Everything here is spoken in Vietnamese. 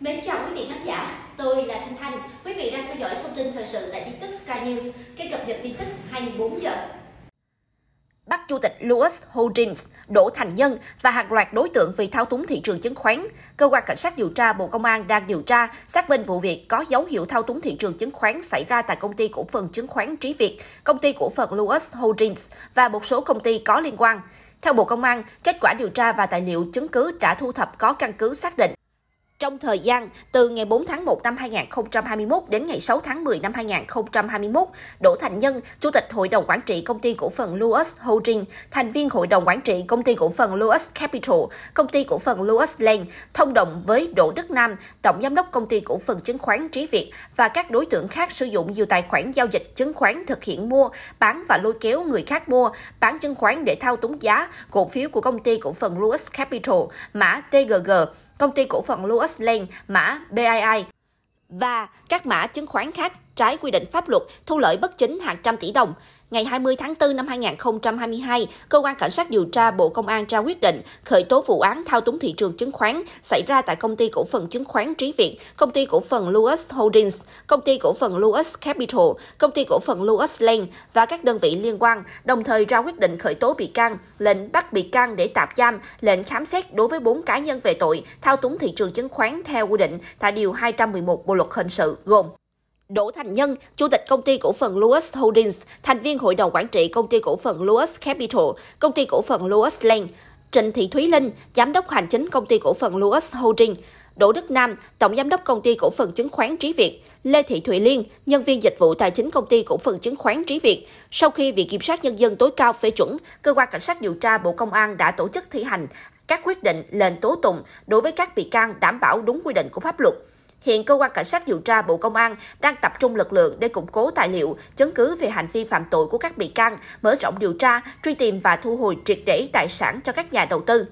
Mến chào quý vị khán giả, tôi là Thanh Thanh. Quý vị đang theo dõi thông tin thời sự tại tin tức Sky News, kênh cập nhật tin tức 24 giờ. Bắt Chủ tịch Louis Holdings, Đỗ Thành Nhân và hàng loạt đối tượng vì thao túng thị trường chứng khoán. Cơ quan Cảnh sát điều tra Bộ Công an đang điều tra, xác minh vụ việc có dấu hiệu thao túng thị trường chứng khoán xảy ra tại công ty cổ phần chứng khoán Trí Việt, công ty cổ phần Louis Holdings và một số công ty có liên quan. Theo Bộ Công an, kết quả điều tra và tài liệu chứng cứ đã thu thập có căn cứ xác định trong thời gian từ ngày 4 tháng 1 năm 2021 đến ngày 6 tháng 10 năm 2021, Đỗ Thành Nhân, Chủ tịch Hội đồng Quản trị Công ty Cổ phần Lewis Holding, thành viên Hội đồng Quản trị Công ty Cổ phần Lewis Capital, Công ty Cổ phần Lewis Land, thông đồng với Đỗ Đức Nam, Tổng Giám đốc Công ty Cổ phần Chứng khoán Trí Việt và các đối tượng khác sử dụng nhiều tài khoản giao dịch chứng khoán thực hiện mua, bán và lôi kéo người khác mua, bán chứng khoán để thao túng giá cổ phiếu của Công ty Cổ phần Lewis Capital, mã TGG, công ty cổ phần Lewis Land mã BII và các mã chứng khoán khác trái quy định pháp luật, thu lợi bất chính hàng trăm tỷ đồng. Ngày 20 tháng 4 năm 2022, Cơ quan Cảnh sát điều tra Bộ Công an ra quyết định khởi tố vụ án thao túng thị trường chứng khoán xảy ra tại công ty cổ phần chứng khoán Trí Việt, công ty cổ phần Lewis Holdings, công ty cổ phần Lewis Capital, công ty cổ phần Lewis Land và các đơn vị liên quan, đồng thời ra quyết định khởi tố bị can, lệnh bắt bị can để tạm giam, lệnh khám xét đối với 4 cá nhân về tội thao túng thị trường chứng khoán theo quy định tại Điều 211 Bộ Luật Hình sự gồm Đỗ Thành Nhân, Chủ tịch công ty cổ phần Lewis Holdings, thành viên hội đồng quản trị công ty cổ phần Lewis Capital, công ty cổ phần Lewis Land, Trịnh Thị Thúy Linh, giám đốc hành chính công ty cổ phần Lewis Holding, Đỗ Đức Nam, tổng giám đốc công ty cổ phần chứng khoán Trí Việt, Lê Thị Thụy Liên, nhân viên dịch vụ tài chính công ty cổ phần chứng khoán Trí Việt. Sau khi Viện Kiểm sát Nhân dân tối cao phê chuẩn, Cơ quan Cảnh sát điều tra Bộ Công an đã tổ chức thi hành các quyết định lệnh tố tụng đối với các bị can đảm bảo đúng quy định của pháp luật. Hiện cơ quan cảnh sát điều tra Bộ Công an đang tập trung lực lượng để củng cố tài liệu, chứng cứ về hành vi phạm tội của các bị can, mở rộng điều tra, truy tìm và thu hồi triệt để tài sản cho các nhà đầu tư.